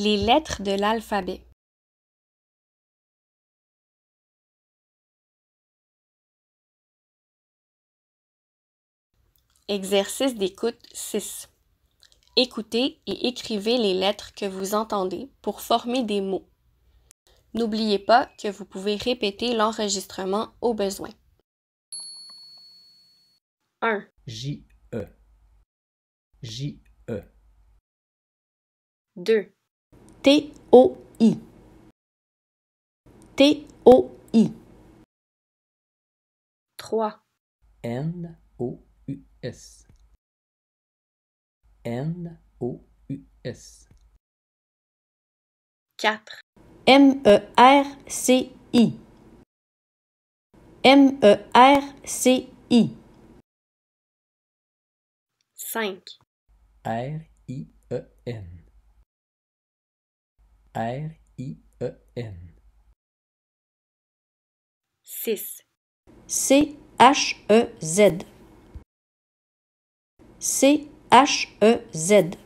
Les lettres de l'alphabet. Exercice d'écoute 6. Écoutez et écrivez les lettres que vous entendez pour former des mots. N'oubliez pas que vous pouvez répéter l'enregistrement au besoin. 1. J-E. J-E. 2. T-O-I. T-O-I. 3. N-O-U-S. N-O-U-S. 4. M-E-R-C-I. M-E-R-C-I. 5. R-I-E-N. R-I-E-N. 6. C-H-E-Z. C-H-E-Z.